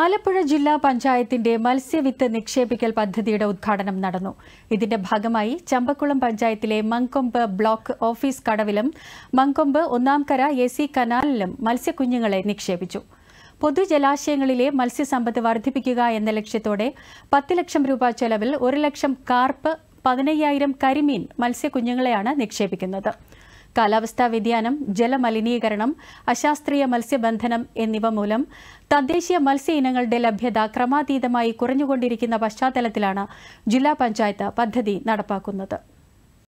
ആലപ്പുഴ ജില്ലാ പഞ്ചായത്തിന്റെ മത്സ്യവിത്ത് നിക്ഷേപിക്കൽ പദ്ധതിയുടെ ഉദ്ഘാടനം നടന്നു ഇതിന്റെ ഭാഗമായി ചമ്പക്കുളം പഞ്ചായത്തിലെ മങ്കൊമ്പ് ബ്ലോക്ക് ഓഫീസ് കടവിലും മങ്കൊമ്പ് ഒന്നാംകര എ സി കനാലിലും മത്സ്യക്കുഞ്ഞുങ്ങളെ നിക്ഷേപിച്ചു പൊതുജലാശയങ്ങളിലെ മത്സ്യസമ്പത്ത് വർദ്ധിപ്പിക്കുക എന്ന ലക്ഷ്യത്തോടെ പത്ത് ലക്ഷം രൂപ ചെലവിൽ ഒരു ലക്ഷം കാർപ്പ് പതിനയ്യായിരം കരിമീൻ മത്സ്യക്കുഞ്ഞുങ്ങളെയാണ് നിക്ഷേപിക്കുന്നത് കാലാവസ്ഥാ വ്യതിയാനം ജലമലിനീകരണം അശാസ്ത്രീയ മത്സ്യബന്ധനം എന്നിവ മൂലം തദ്ദേശീയ മത്സ്യ ഇനങ്ങളുടെ ലഭ്യത ക്രമാതീതമായി കുറഞ്ഞുകൊണ്ടിരിക്കുന്ന പശ്ചാത്തലത്തിലാണ് ജില്ലാ പഞ്ചായത്ത് പദ്ധതി നടപ്പാക്കുന്നത്